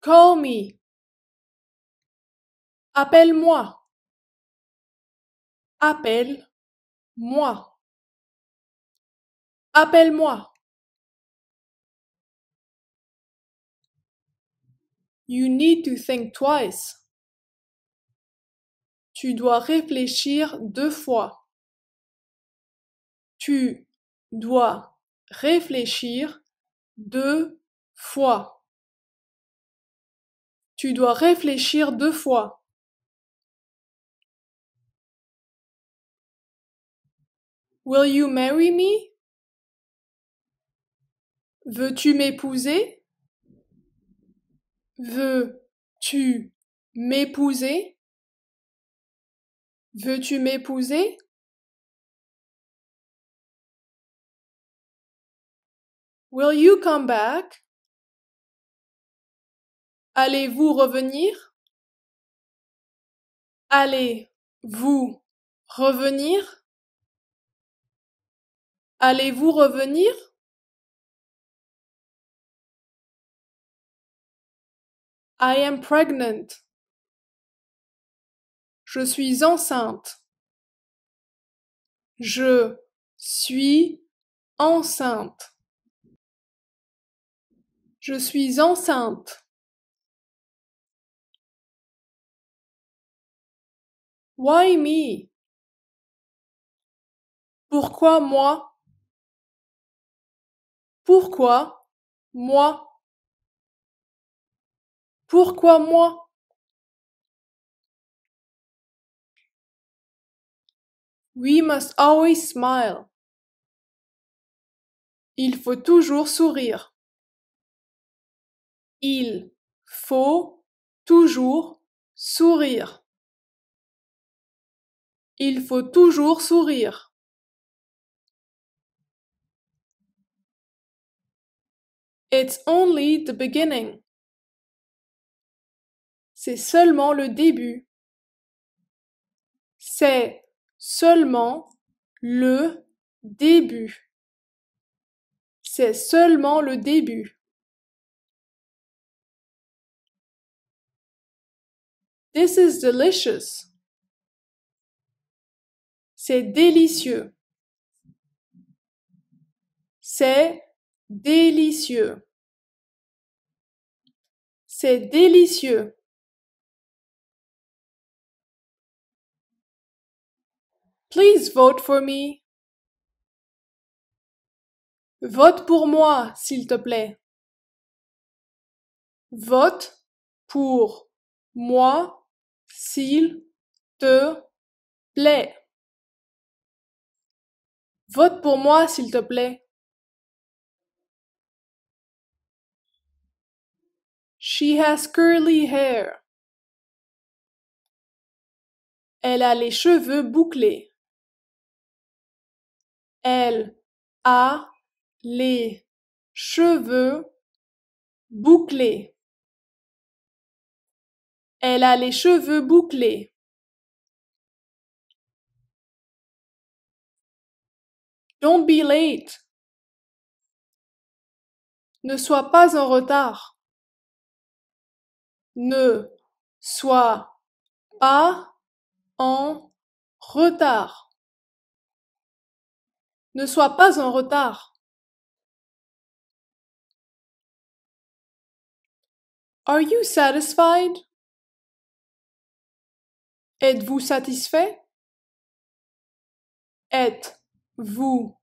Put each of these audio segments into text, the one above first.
Call me. Appelle-moi. Appelle-moi. Appelle-moi. You need to think twice. Tu dois réfléchir deux fois. Tu dois réfléchir deux fois. Tu dois réfléchir deux fois. Will you marry me? Veux-tu m'épouser? Veux-tu m'épouser? Veux-tu m'épouser? Will you come back? Allez-vous revenir? Allez-vous revenir? Allez-vous revenir? I am pregnant. Je suis enceinte. Je suis enceinte. Je suis enceinte. Why me? Pourquoi moi? Pourquoi moi? Pourquoi moi? We must always smile. Il faut toujours sourire. Il faut toujours sourire. Il faut toujours sourire It's only the beginning. C'est seulement le début. C'est seulement le début. C'est seulement le début. This is delicious. C'est délicieux. C'est délicieux. C'est délicieux. Please vote for me. Vote pour moi, s'il te plaît. Vote pour moi, s'il te plaît. Vote pour moi s'il te plaît. She has curly hair. Elle a les cheveux bouclés. Elle a les cheveux bouclés. Elle a les cheveux bouclés. Don't be late. Ne sois pas en retard. Ne sois pas en retard. Ne sois pas en retard. Are you satisfied? Êtes-vous satisfait? Vous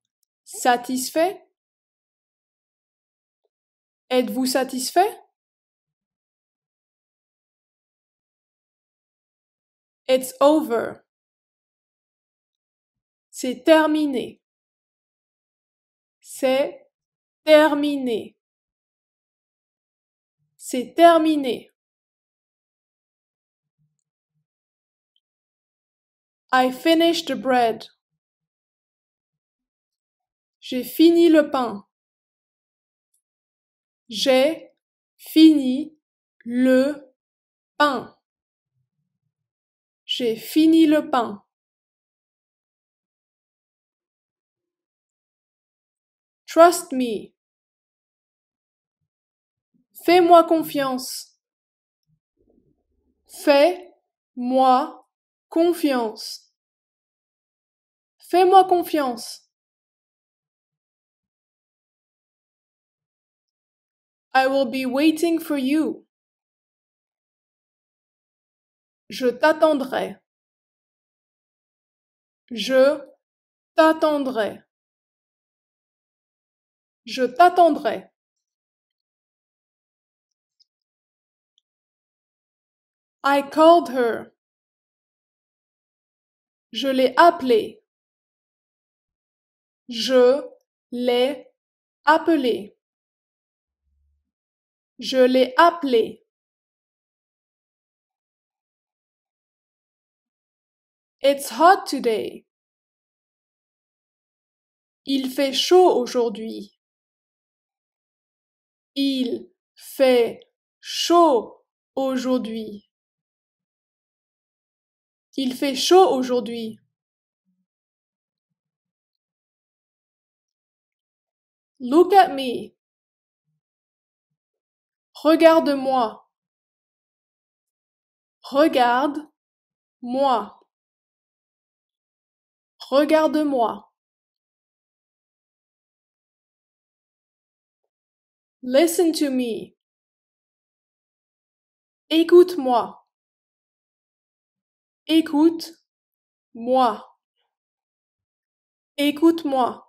satisfait Êtes-vous satisfait It's over. C'est terminé. C'est terminé. C'est terminé. I finished the bread. J'ai fini le pain. J'ai fini le pain. J'ai fini le pain. Trust me. Fais-moi confiance. Fais-moi confiance. Fais-moi confiance. I will be waiting for you. Je t'attendrai. Je t'attendrai. Je t'attendrai. I called her. Je l'ai appelée. Je l'ai appelée. Je l'ai appelé. It's hot today. Il fait chaud aujourd'hui. Il fait chaud aujourd'hui. Il fait chaud aujourd'hui. Look at me. Regarde-moi. Regarde. Moi. Regarde-moi. Listen to me. Écoute-moi. Écoute-moi. Écoute-moi.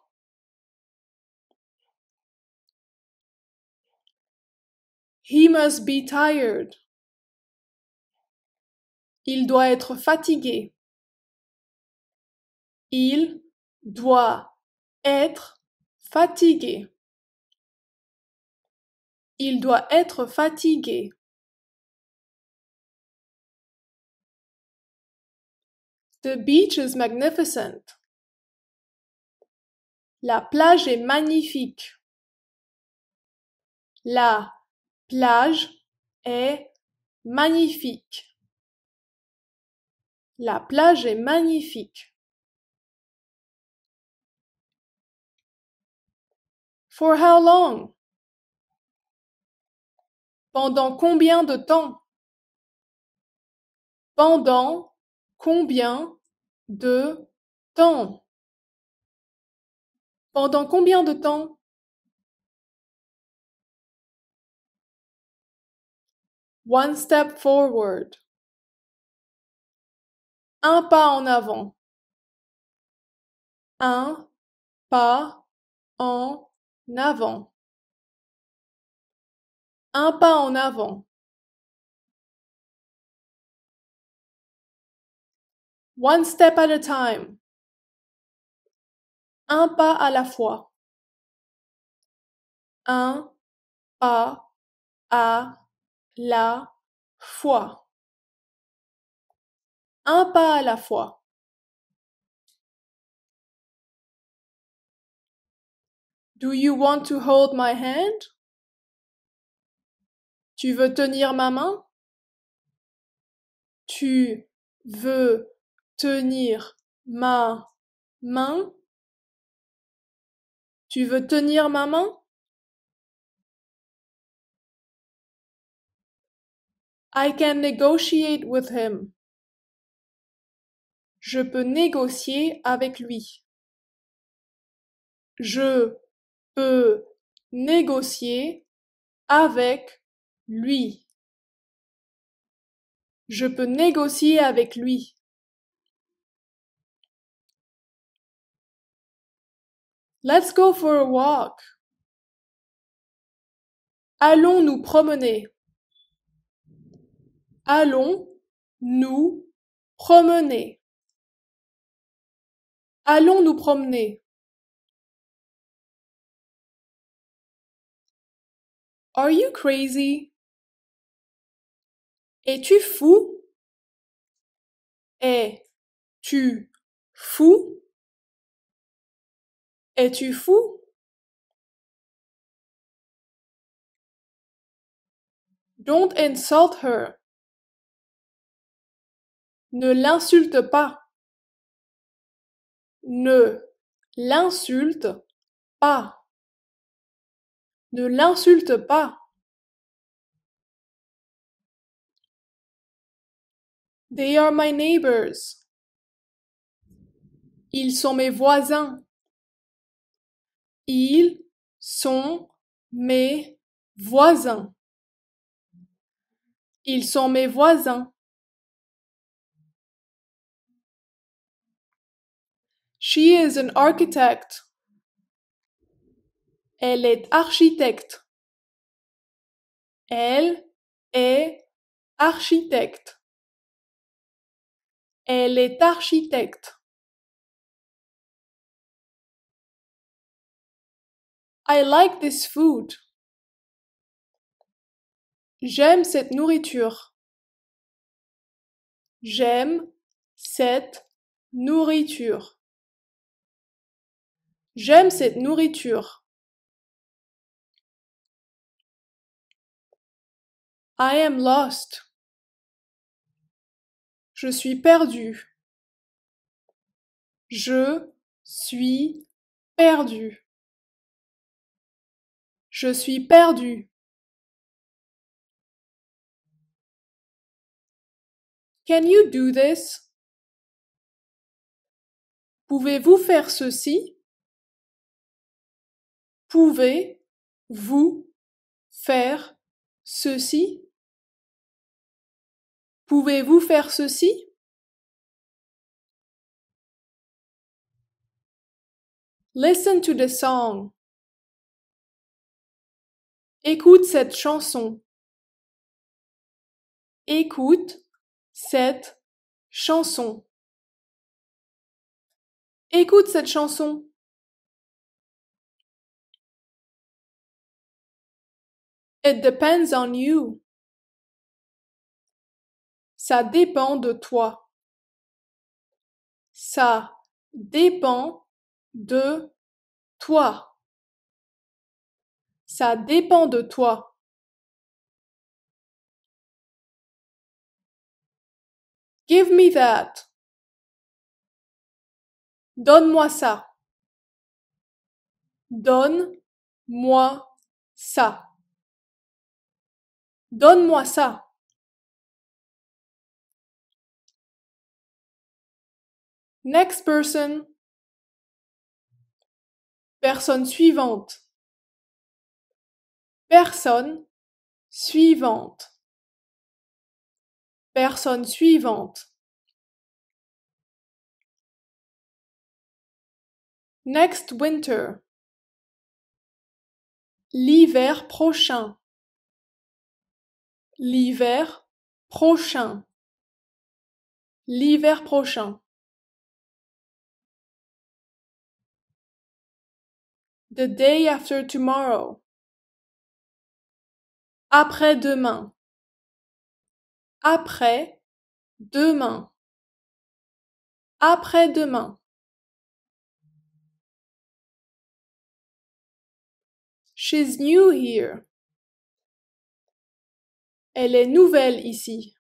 He must be tired. Il doit être fatigué. Il doit être fatigué. Il doit être fatigué. The beach is magnificent. La plage est magnifique. La plage est magnifique. La plage est magnifique. For how long? Pendant combien de temps? Pendant combien de temps? Pendant combien de temps? One step forward. Un pas en avant. Un pas en avant. Un pas en avant. One step at a time. Un pas à la fois. Un pas à la foi Un pas à la fois. Do you want to hold my hand? Tu veux tenir ma main? Tu veux tenir ma main? Tu veux tenir ma main? I can negotiate with him. Je peux négocier avec lui. Je peux négocier avec lui. Je peux négocier avec lui. Let's go for a walk. Allons nous promener. Allons nous promener. Allons nous promener. Are you crazy? Es-tu fou? Es-tu fou? Es-tu fou? Don't insult her. Ne l'insulte pas. Ne l'insulte pas. Ne l'insulte pas. They are my neighbors. Ils sont mes voisins. Ils sont mes voisins. Ils sont mes voisins. She is an architect. Elle est architecte. Elle est architecte. Elle est architecte. I like this food. J'aime cette nourriture. J'aime cette nourriture. J'aime cette nourriture. I am lost. Je suis perdu. Je suis perdu. Je suis perdu. Can you do this? Pouvez-vous faire ceci? Pouvez-vous faire ceci? Pouvez-vous faire ceci? Listen to the song. Écoute cette chanson. Écoute cette chanson. Écoute cette chanson. It depends on you. Ça dépend de toi. Ça dépend de toi. Ça dépend de toi. Give me that. Donne-moi ça. Donne-moi ça. Donne-moi ça. Next person. Personne suivante. Personne suivante. Personne suivante. Next winter. L'hiver prochain. L'hiver prochain. L'hiver prochain. The day after tomorrow. Après-demain. Après demain. Après-demain. She's new here. Elle est nouvelle ici.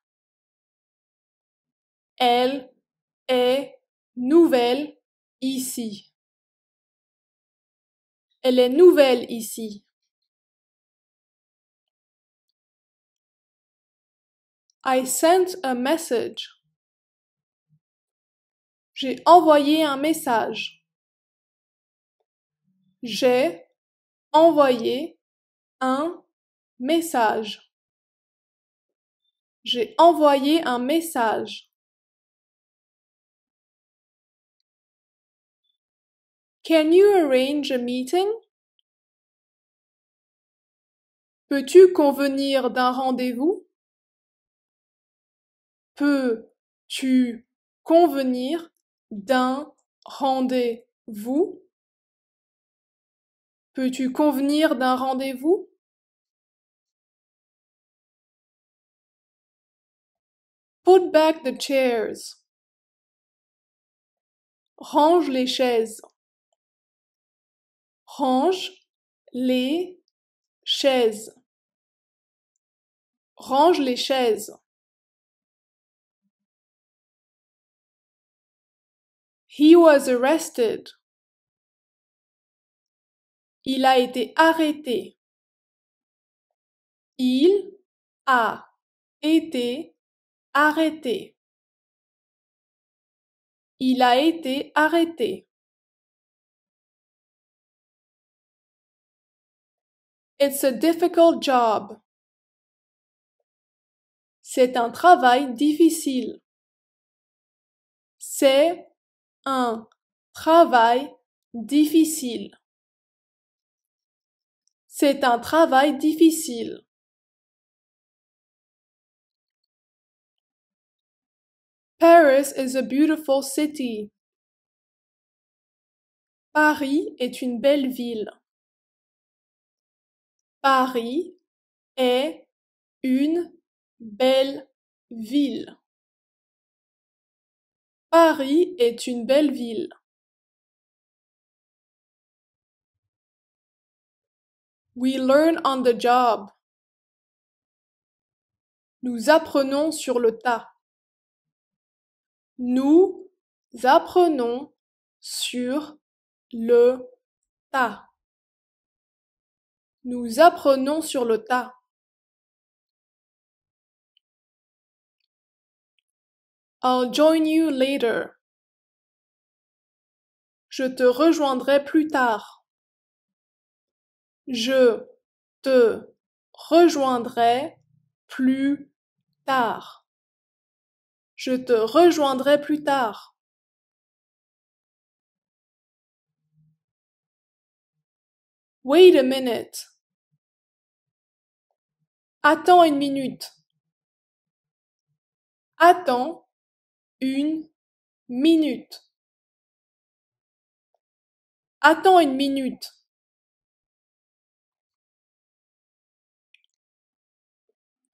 Elle est nouvelle ici. Elle est nouvelle ici. I sent a message. J'ai envoyé un message. J'ai envoyé un message. J'ai envoyé un message. Can you arrange a meeting? Peux-tu convenir d'un rendez-vous? Peux-tu convenir d'un rendez-vous? Peux-tu convenir d'un rendez-vous? Put back the chairs. Range les chaises. Range les chaises. Range les chaises. He was arrested. Il a été arrêté. Il a été arrêté. Il a été arrêté. It's a difficult job. C'est un travail difficile. C'est un travail difficile. C'est un travail difficile. Paris is a beautiful city. Paris est une belle ville. Paris est une belle ville. Paris est une belle ville. We learn on the job. Nous apprenons sur le tas. Nous apprenons sur le tas. Nous apprenons sur le tas. I'll join you later. Je te rejoindrai plus tard. Je te rejoindrai plus tard. Je te rejoindrai plus tard. Wait a minute. Attends une minute. Attends une minute. Attends une minute.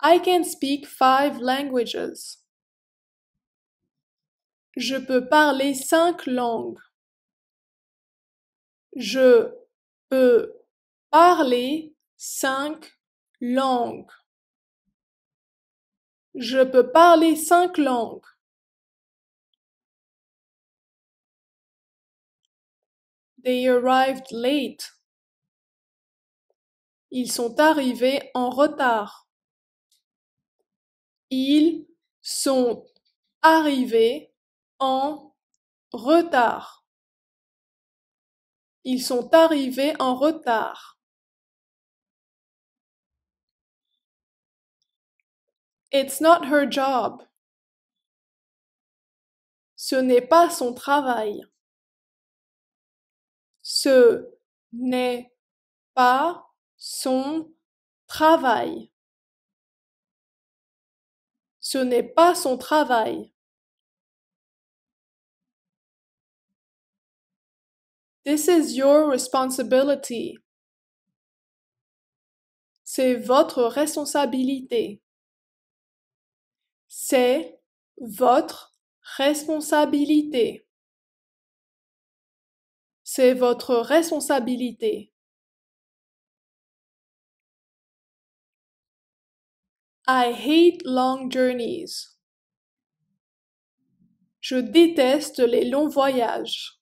I can speak five languages. Je peux parler cinq langues. Je peux parler cinq langues. Je peux parler cinq langues. They arrived late. Ils sont arrivés en retard. Ils sont arrivés retard. Ils sont arrivés en retard. It's not her job. Ce n'est pas son travail. Ce n'est pas son travail. Ce n'est pas son travail. This is your responsibility. C'est votre responsabilité. C'est votre responsabilité. C'est votre responsabilité. I hate long journeys. Je déteste les longs voyages.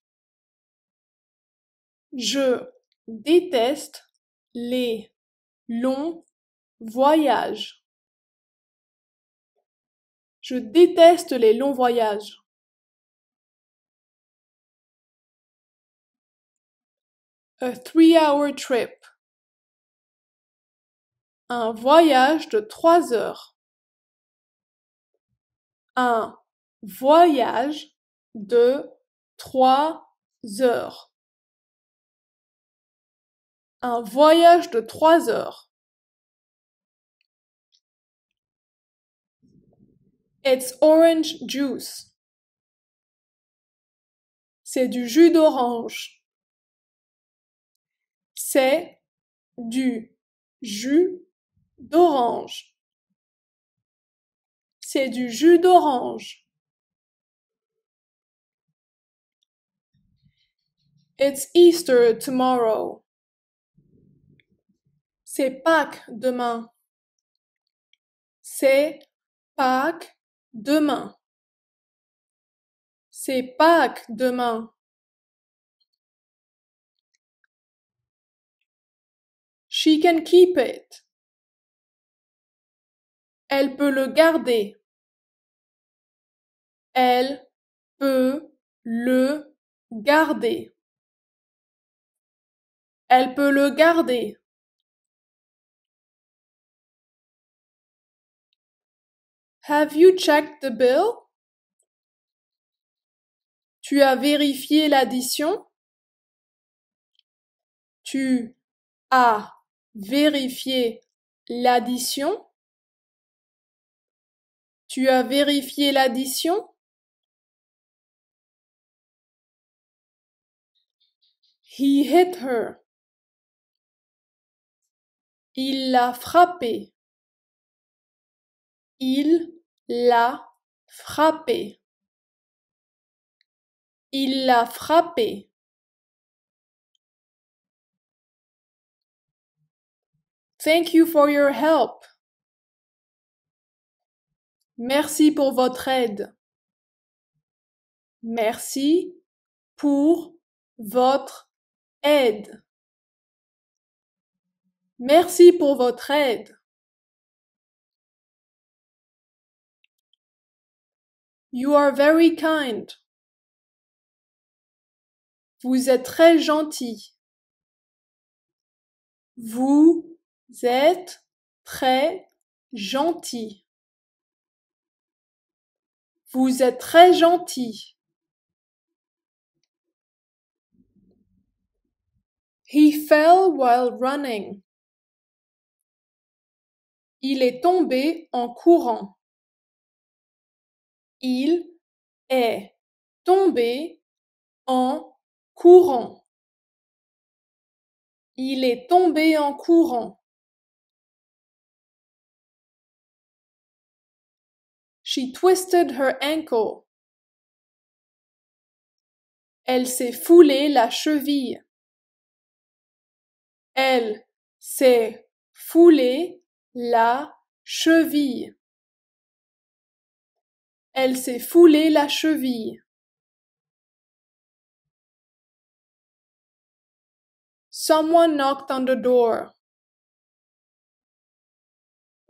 Je déteste les longs voyages. Je déteste les longs voyages. A three-hour trip. Un voyage de trois heures. Un voyage de trois heures. Un voyage de trois heures. It's orange juice. C'est du jus d'orange. C'est du jus d'orange. C'est du jus d'orange. It's Easter tomorrow. C'est Pâques demain. C'est Pâques demain. C'est Pâques demain. She can keep it. Elle peut le garder. Elle peut le garder. Elle peut le garder. Have you checked the bill? Tu as vérifié l'addition? Tu as vérifié l'addition? Tu as vérifié l'addition? He hit her. Il l'a frappée. Il l'a frappé. Il l'a frappé. Thank you for your help. Merci pour votre aide. Merci pour votre aide. Merci pour votre aide. You are very kind. Vous êtes très gentil. Vous êtes très gentil. Vous êtes très gentil. He fell while running. Il est tombé en courant. Il est tombé en courant. Il est tombé en courant. She twisted her ankle. Elle s'est foulée la cheville. Elle s'est foulée la cheville. Elle s'est foulé la cheville. Someone knocked on the door.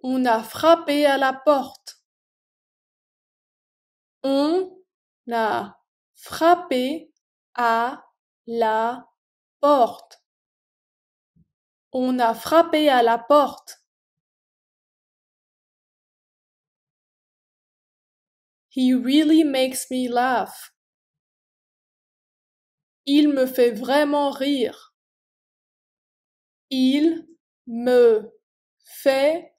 On a frappé à la porte. On a frappé à la porte. On a frappé à la porte. He really makes me laugh. Il me fait vraiment rire. Il me fait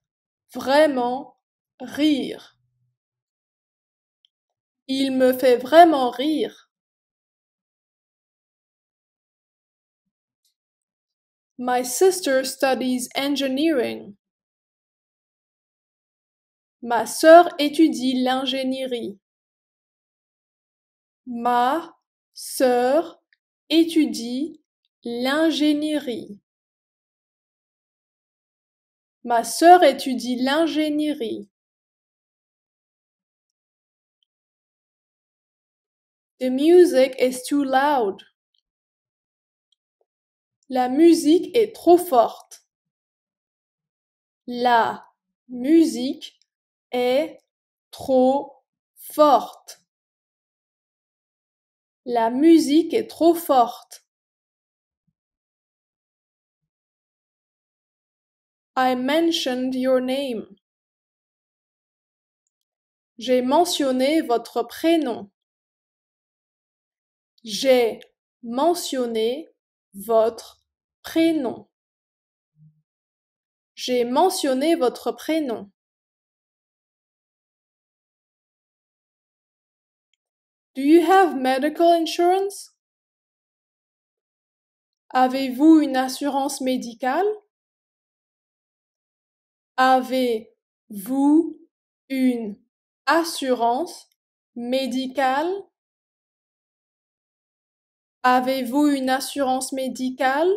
vraiment rire. Il me fait vraiment rire. My sister studies engineering. Ma sœur étudie l'ingénierie. Ma sœur étudie l'ingénierie. Ma sœur étudie l'ingénierie. The music is too loud. La musique est trop forte. La musique est trop forte. La musique est trop forte. I mentioned your name. J'ai mentionné votre prénom. J'ai mentionné votre prénom. J'ai mentionné votre prénom. Do you have medical insurance? Avez-vous une assurance médicale? Avez-vous une assurance médicale? Avez-vous une assurance médicale?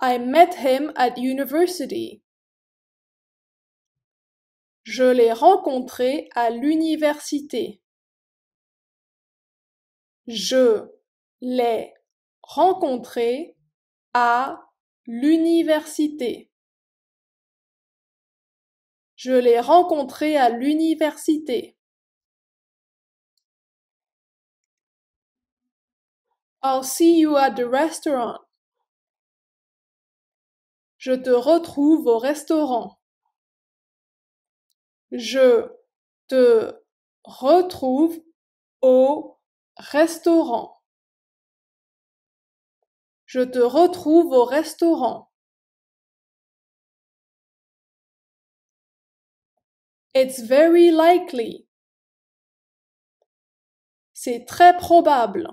I met him at university. Je l'ai rencontré à l'université. Je l'ai rencontré à l'université. Je l'ai rencontré à l'université. I'll see you at the restaurant. Je te retrouve au restaurant. Je te retrouve au restaurant. Je te retrouve au restaurant. It's very likely. C'est très probable.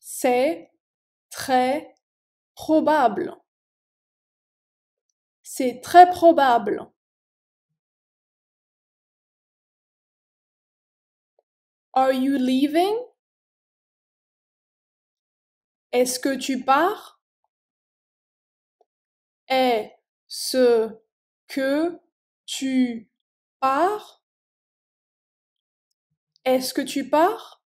C'est très probable. C'est très probable. Are you leaving? Est-ce que tu pars? Est-ce que tu pars? Est-ce que tu pars?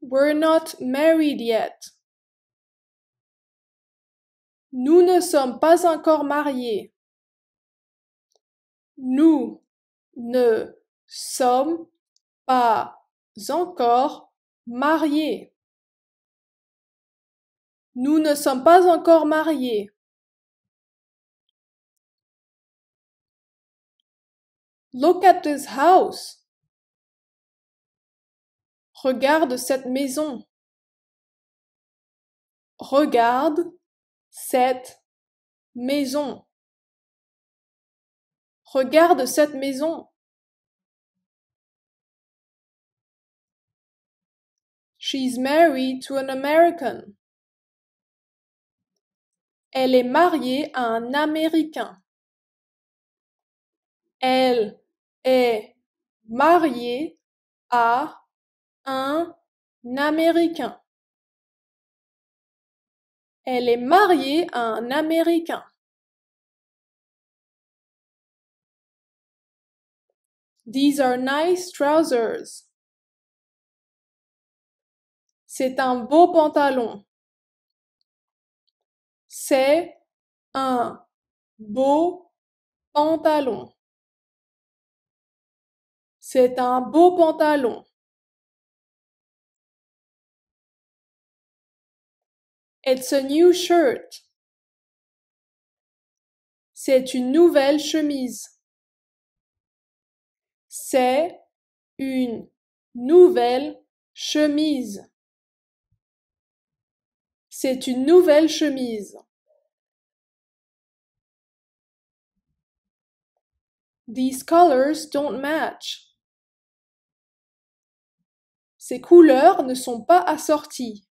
We're not married yet. Nous ne sommes pas encore mariés. Nous ne sommes pas encore mariés. Nous ne sommes pas encore mariés. Look at this house. Regarde cette maison. Regarde cette maison. Regarde cette maison. She's married to an American. Elle est mariée à un Américain. Elle est mariée à un Américain. Elle est mariée à un Américain. These are nice trousers. C'est un beau pantalon. C'est un beau pantalon. C'est un beau pantalon. It's a new shirt. C'est une nouvelle chemise. C'est une nouvelle chemise. C'est une nouvelle chemise. These colors don't match. Ces couleurs ne sont pas assorties.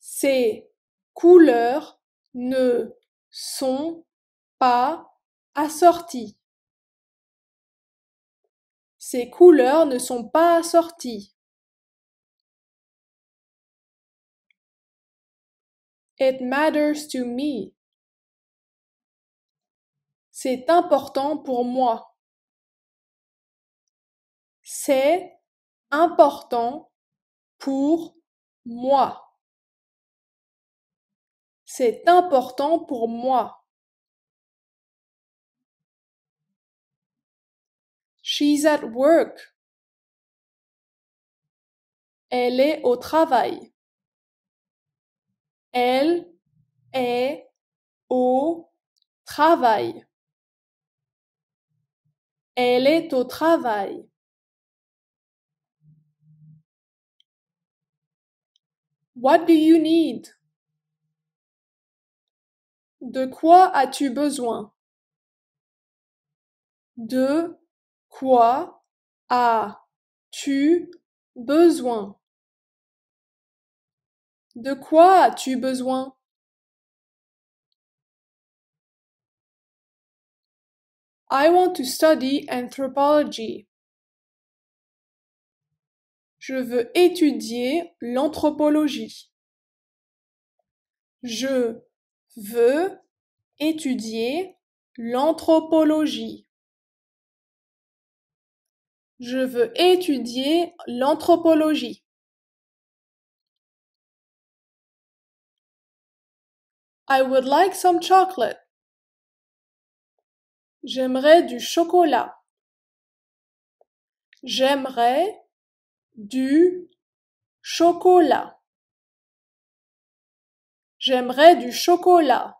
Ces couleurs ne sont pas assorties. Ces couleurs ne sont pas assorties. It matters to me. C'est important pour moi. C'est important pour moi. C'est important pour moi. She's at work. Elle est au travail. Elle est au travail. Elle est au travail. What do you need? De quoi as-tu besoin? De quoi as-tu besoin De quoi as-tu besoin I want to study anthropology. Je veux étudier l'anthropologie. Je veux étudier l'anthropologie. Je veux étudier l'anthropologie. I would like some chocolate. J'aimerais du chocolat. J'aimerais du chocolat. J'aimerais du chocolat.